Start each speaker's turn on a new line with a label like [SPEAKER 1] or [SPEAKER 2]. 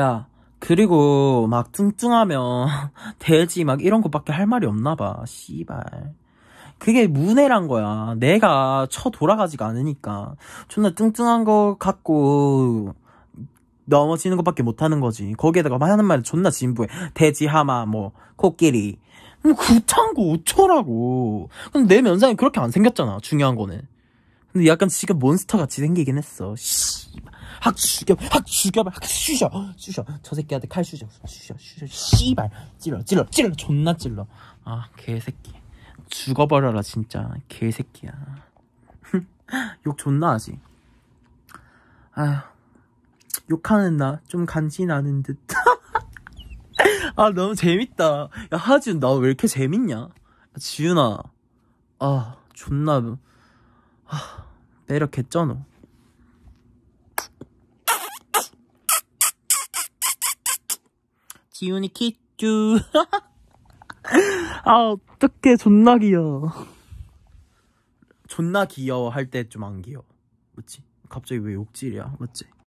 [SPEAKER 1] 야, 그리고 막 뚱뚱하면 돼지 막 이런 것밖에 할 말이 없나 봐. 씨발. 그게 문해란 거야. 내가 쳐 돌아가지가 않으니까. 존나 뚱뚱한 거 갖고 넘어지는 것밖에 못하는 거지. 거기에다가 하는 말이 존나 진부해. 돼지, 하마, 뭐, 코끼리. 뭐, 구창고 어쩌라고. 근데 내 면상이 그렇게 안 생겼잖아. 중요한 거는. 근데 약간 지금 몬스터 같이 생기긴 했어. 씨. 확 죽여, 확 죽여봐, 확 쑤셔, 쑤셔. 저 새끼한테 칼 쑤셔, 쑤셔, 쑤셔, 씨발. 찔러, 찔러, 찔러, 존나 찔러. 아, 개새끼. 죽어버려라, 진짜. 개새끼야. 욕 존나 하지. 아 욕하는 나 좀 간지나는 듯. 아, 너무 재밌다. 야, 하준, 나왜 이렇게 재밌냐? 지윤아. 아, 존나. 아, 매력 개쩌노. 지훈이 키쭈. 아,
[SPEAKER 2] 어떡해, 존나 귀여워.
[SPEAKER 1] 존나 귀여워 할 때 좀 안 귀여워. 맞지? 갑자기 왜 욕질이야? 맞지?